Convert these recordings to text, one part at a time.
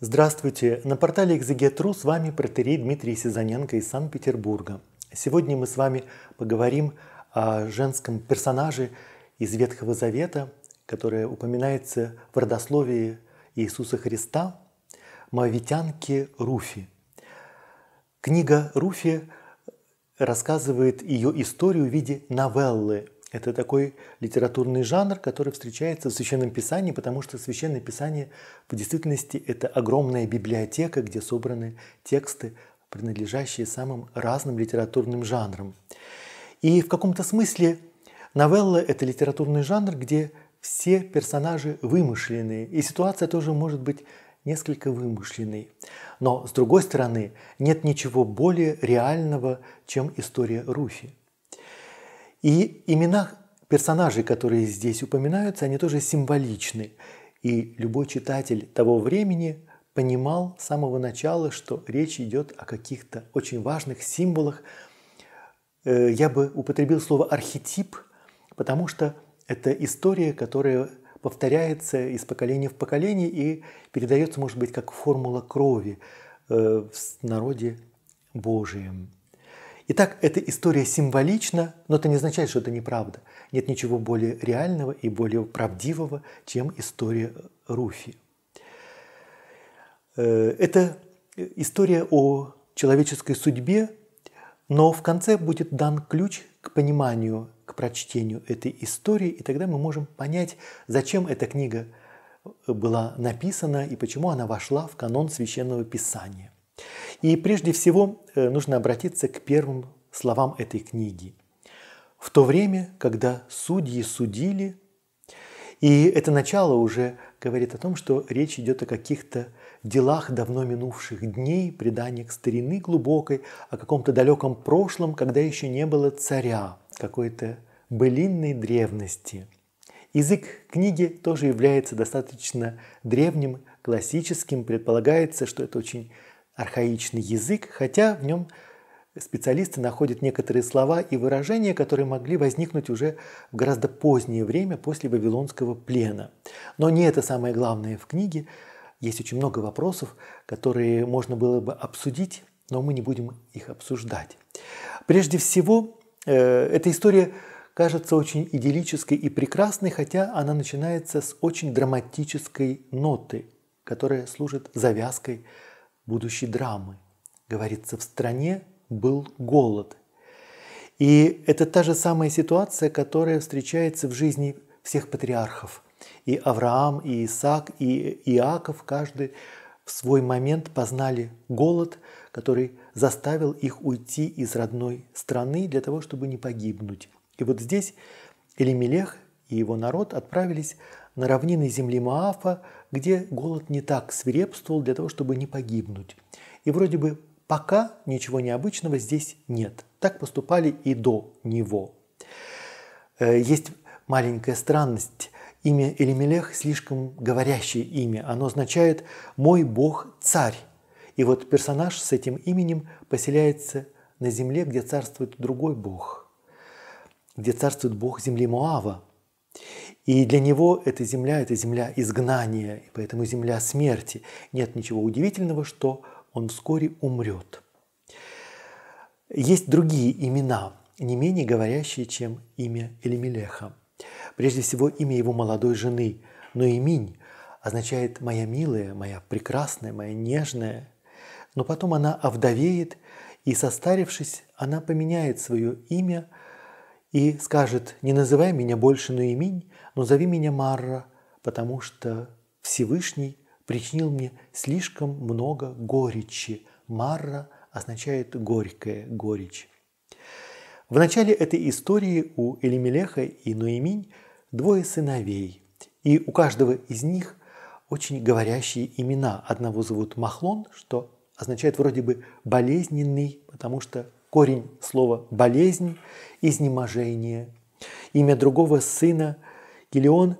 Здравствуйте! На портале Экзегет.ру с вами протерей Дмитрий Сизаненко из Санкт-Петербурга. Сегодня мы с вами поговорим о женском персонаже из Ветхого Завета, которое упоминается в родословии Иисуса Христа, Моавитянке Руфи. Книга Руфи рассказывает ее историю в виде новеллы, это такой литературный жанр, который встречается в Священном Писании, потому что Священное Писание в действительности это огромная библиотека, где собраны тексты, принадлежащие самым разным литературным жанрам. И в каком-то смысле новелла – это литературный жанр, где все персонажи вымышленные, и ситуация тоже может быть несколько вымышленной. Но, с другой стороны, нет ничего более реального, чем история Руфи – и имена персонажей, которые здесь упоминаются, они тоже символичны. И любой читатель того времени понимал с самого начала, что речь идет о каких-то очень важных символах. Э, я бы употребил слово «архетип», потому что это история, которая повторяется из поколения в поколение и передается, может быть, как формула крови э, в народе Божием. Итак, эта история символична, но это не означает, что это неправда. Нет ничего более реального и более правдивого, чем история Руфи. Э, это история о человеческой судьбе, но в конце будет дан ключ к пониманию, к прочтению этой истории, и тогда мы можем понять, зачем эта книга была написана и почему она вошла в канон священного писания. И прежде всего э, нужно обратиться к первым словам этой книги. В то время, когда судьи судили, и это начало уже говорит о том, что речь идет о каких-то делах давно минувших дней, преданиях старины глубокой, о каком-то далеком прошлом, когда еще не было царя, какой-то былинной древности. Язык книги тоже является достаточно древним, классическим. Предполагается, что это очень архаичный язык, хотя в нем специалисты находят некоторые слова и выражения, которые могли возникнуть уже в гораздо позднее время после Вавилонского плена. Но не это самое главное в книге. Есть очень много вопросов, которые можно было бы обсудить, но мы не будем их обсуждать. Прежде всего, э, эта история кажется очень идиллической и прекрасной, хотя она начинается с очень драматической ноты, которая служит завязкой будущей драмы. Говорится, в стране был голод. И это та же самая ситуация, которая встречается в жизни всех патриархов. И Авраам, и Исаак, и Иаков, каждый в свой момент познали голод, который заставил их уйти из родной страны для того, чтобы не погибнуть. И вот здесь Элимелех и его народ отправились на равнины земли Маафа, где голод не так свирепствовал для того, чтобы не погибнуть. И вроде бы пока ничего необычного здесь нет. Так поступали и до него. Э, есть маленькая странность. Имя Элимелех слишком говорящее имя. Оно означает «мой бог царь». И вот персонаж с этим именем поселяется на земле, где царствует другой бог, где царствует бог земли Моава. И для него эта земля – это земля изгнания, и поэтому земля смерти. Нет ничего удивительного, что он вскоре умрет. Есть другие имена, не менее говорящие, чем имя Элимелеха. Прежде всего, имя его молодой жены Ноиминь означает «моя милая», «моя прекрасная», «моя нежная». Но потом она овдовеет, и, состарившись, она поменяет свое имя – и скажет, не называй меня больше Нуиминь, но зови меня Марра, потому что Всевышний причинил мне слишком много горечи. Марра означает горькая горечь. В начале этой истории у Элимелеха и Нуиминь двое сыновей, и у каждого из них очень говорящие имена. Одного зовут Махлон, что означает вроде бы болезненный, потому что корень слова «болезнь» – изнеможение. Имя другого сына Гелион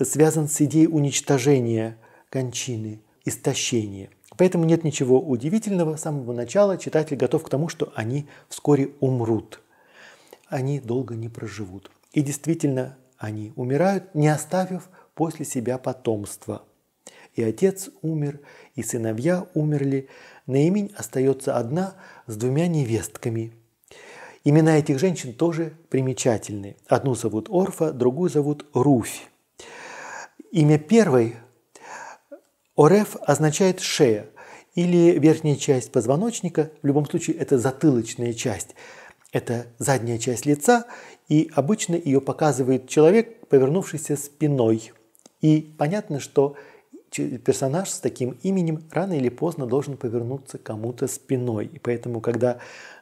связан с идеей уничтожения кончины, истощения. Поэтому нет ничего удивительного. С самого начала читатель готов к тому, что они вскоре умрут. Они долго не проживут. И действительно, они умирают, не оставив после себя потомства – и отец умер, и сыновья умерли. Наимень остается одна с двумя невестками. Имена этих женщин тоже примечательны. Одну зовут Орфа, другую зовут Руфь. Имя первой Ореф означает «шея» или верхняя часть позвоночника, в любом случае это затылочная часть. Это задняя часть лица, и обычно ее показывает человек, повернувшийся спиной. И понятно, что персонаж с таким именем рано или поздно должен повернуться кому-то спиной. И поэтому, когда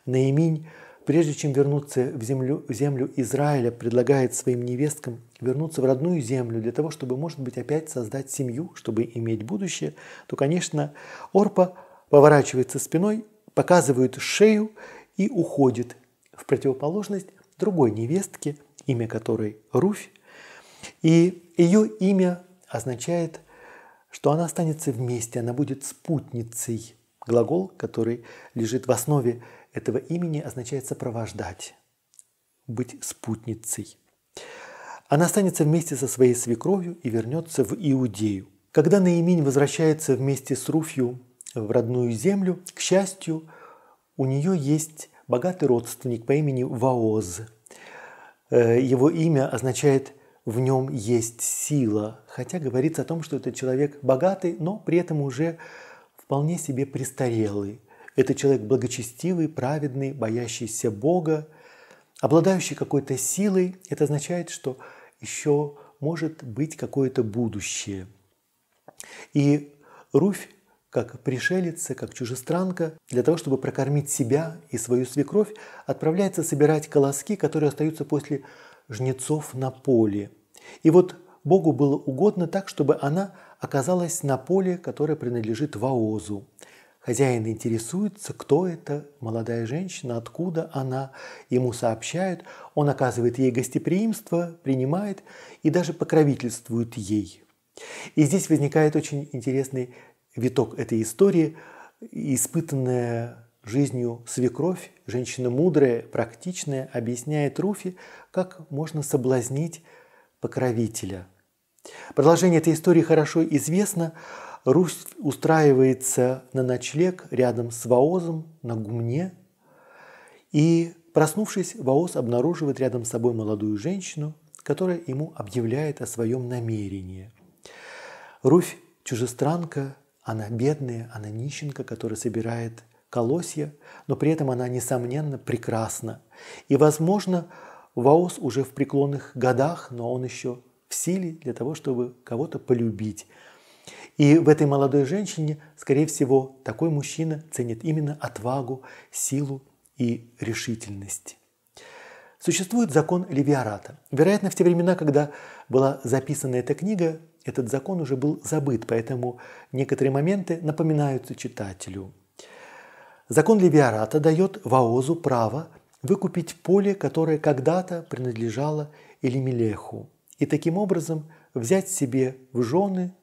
Наиминь, прежде чем вернуться в землю, в землю Израиля, предлагает своим невесткам вернуться в родную землю для того, чтобы, может быть, опять создать семью, чтобы иметь будущее, то, конечно, Орпа поворачивается спиной, показывает шею и уходит в противоположность другой невестке, имя которой Руфь. И ее имя означает что она останется вместе, она будет спутницей. Глагол, который лежит в основе этого имени, означает сопровождать, быть спутницей. Она останется вместе со своей свекровью и вернется в Иудею. Когда Наиминь возвращается вместе с Руфью в родную землю, к счастью, у нее есть богатый родственник по имени Ваоз. Э, его имя означает в нем есть сила, хотя говорится о том, что это человек богатый, но при этом уже вполне себе престарелый. Это человек благочестивый, праведный, боящийся Бога, обладающий какой-то силой. Это означает, что еще может быть какое-то будущее. И Руфь, как пришелец, как чужестранка, для того, чтобы прокормить себя и свою свекровь, отправляется собирать колоски, которые остаются после жнецов на поле. И вот Богу было угодно так, чтобы она оказалась на поле, которое принадлежит Ваозу. Хозяин интересуется, кто это, молодая женщина, откуда она. Ему сообщают, он оказывает ей гостеприимство, принимает и даже покровительствует ей. И здесь возникает очень интересный виток этой истории, испытанная жизнью свекровь, женщина мудрая, практичная, объясняет Руфи, как можно соблазнить покровителя. Продолжение этой истории хорошо известно. Руфь устраивается на ночлег рядом с Ваозом на гумне. И, проснувшись, Ваоз обнаруживает рядом с собой молодую женщину, которая ему объявляет о своем намерении. Руфь чужестранка, она бедная, она нищенка, которая собирает колосья, но при этом она, несомненно, прекрасна. И, возможно, Ваос уже в преклонных годах, но он еще в силе для того, чтобы кого-то полюбить. И в этой молодой женщине, скорее всего, такой мужчина ценит именно отвагу, силу и решительность. Существует закон Левиарата. Вероятно, в те времена, когда была записана эта книга, этот закон уже был забыт, поэтому некоторые моменты напоминаются читателю – Закон Левиарата дает Ваозу право выкупить поле, которое когда-то принадлежало Элимелеху, и таким образом взять себе в жены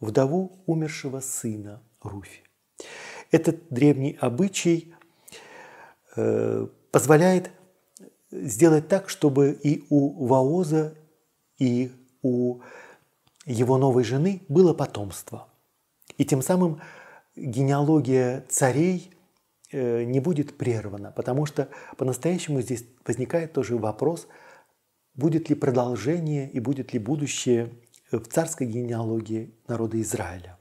вдову умершего сына Руфи. Этот древний обычай э, позволяет сделать так, чтобы и у Ваоза, и у его новой жены было потомство. И тем самым генеалогия царей Э, не будет прервана, потому что по-настоящему здесь возникает тоже вопрос, будет ли продолжение и будет ли будущее э, в царской генеалогии народа Израиля.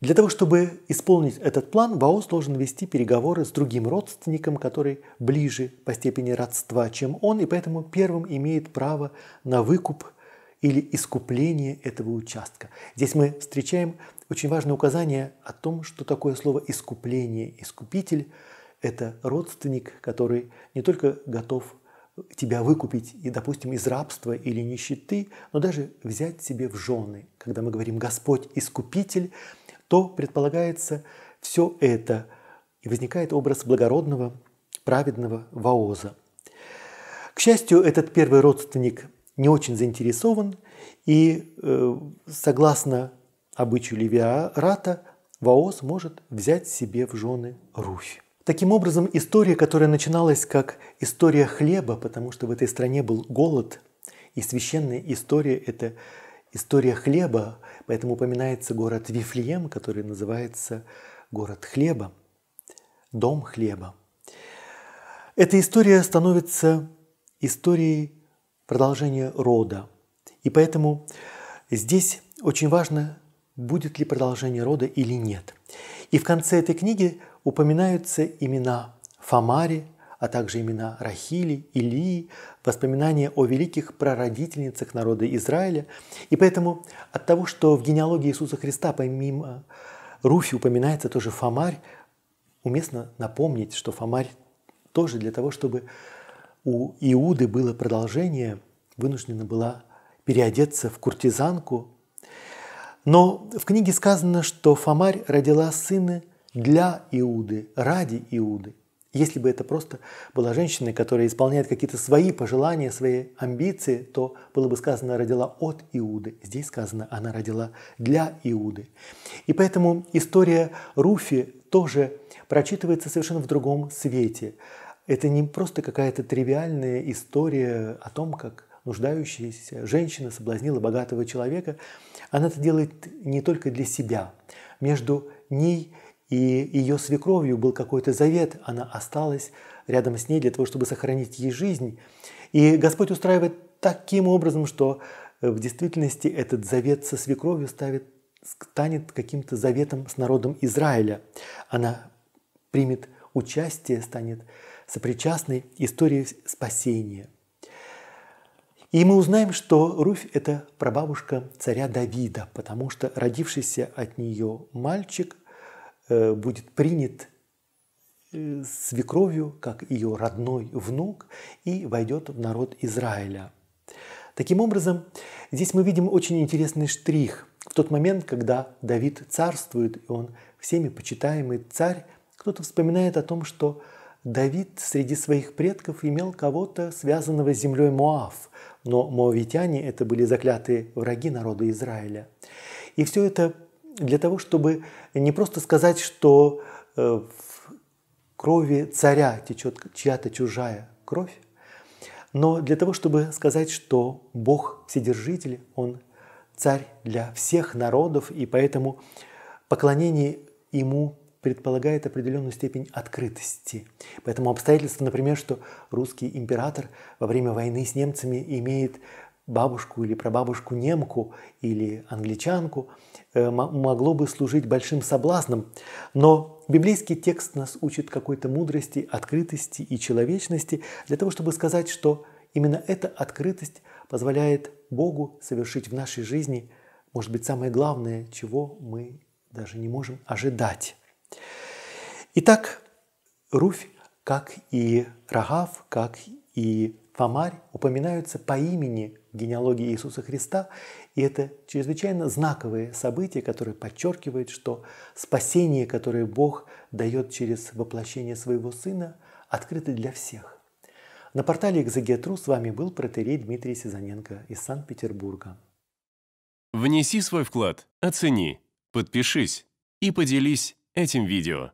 Для того, чтобы исполнить этот план, Ваос должен вести переговоры с другим родственником, который ближе по степени родства, чем он, и поэтому первым имеет право на выкуп или искупление этого участка. Здесь мы встречаем очень важное указание о том, что такое слово «искупление». Искупитель – это родственник, который не только готов тебя выкупить, и, допустим, из рабства или нищеты, но даже взять себе в жены. Когда мы говорим «Господь – искупитель», то предполагается все это, и возникает образ благородного, праведного Ваоза. К счастью, этот первый родственник не очень заинтересован, и, э, согласно обычаю Левиарата, Ваос может взять себе в жены Руфь. Таким образом, история, которая начиналась как история хлеба, потому что в этой стране был голод, и священная история – это история хлеба, поэтому упоминается город Вифлеем, который называется город хлеба, дом хлеба. Эта история становится историей продолжения рода. И поэтому здесь очень важно будет ли продолжение рода или нет. И в конце этой книги упоминаются имена Фамари, а также имена Рахили, Илии, воспоминания о великих прародительницах народа Израиля. И поэтому от того, что в генеалогии Иисуса Христа помимо Руфи упоминается тоже Фомарь, уместно напомнить, что Фомарь тоже для того, чтобы у Иуды было продолжение, вынуждена была переодеться в куртизанку, но в книге сказано, что Фомарь родила сына для Иуды, ради Иуды. Если бы это просто была женщина, которая исполняет какие-то свои пожелания, свои амбиции, то было бы сказано «родила от Иуды». Здесь сказано «она родила для Иуды». И поэтому история Руфи тоже прочитывается совершенно в другом свете. Это не просто какая-то тривиальная история о том, как нуждающаяся женщина соблазнила богатого человека, она это делает не только для себя. Между ней и ее свекровью был какой-то завет, она осталась рядом с ней для того, чтобы сохранить ей жизнь. И Господь устраивает таким образом, что э, в действительности этот завет со свекровью ставит, станет каким-то заветом с народом Израиля. Она примет участие, станет сопричастной истории спасения – и мы узнаем, что Руфь – это прабабушка царя Давида, потому что родившийся от нее мальчик э, будет принят э, свекровью, как ее родной внук, и войдет в народ Израиля. Таким образом, здесь мы видим очень интересный штрих. В тот момент, когда Давид царствует, и он всеми почитаемый царь, кто-то вспоминает о том, что Давид среди своих предков имел кого-то, связанного с землей Моав, но моавитяне – это были заклятые враги народа Израиля. И все это для того, чтобы не просто сказать, что э, в крови царя течет чья-то чужая кровь, но для того, чтобы сказать, что Бог Вседержитель, Он царь для всех народов, и поэтому поклонение Ему предполагает определенную степень открытости. Поэтому обстоятельство, например, что русский император во время войны с немцами имеет бабушку или прабабушку немку или англичанку, э, могло бы служить большим соблазном. Но библейский текст нас учит какой-то мудрости, открытости и человечности для того, чтобы сказать, что именно эта открытость позволяет Богу совершить в нашей жизни, может быть, самое главное, чего мы даже не можем ожидать. Итак, Руфь, как и Рагав, как и Фомарь упоминаются по имени генеалогии Иисуса Христа, и это чрезвычайно знаковые события, которые подчеркивают, что спасение, которое Бог дает через воплощение своего Сына, открыто для всех. На портале «Экзегетру» с вами был протерей Дмитрий Сизаненко из Санкт-Петербурга. Внеси свой вклад, оцени, подпишись и поделись этим видео.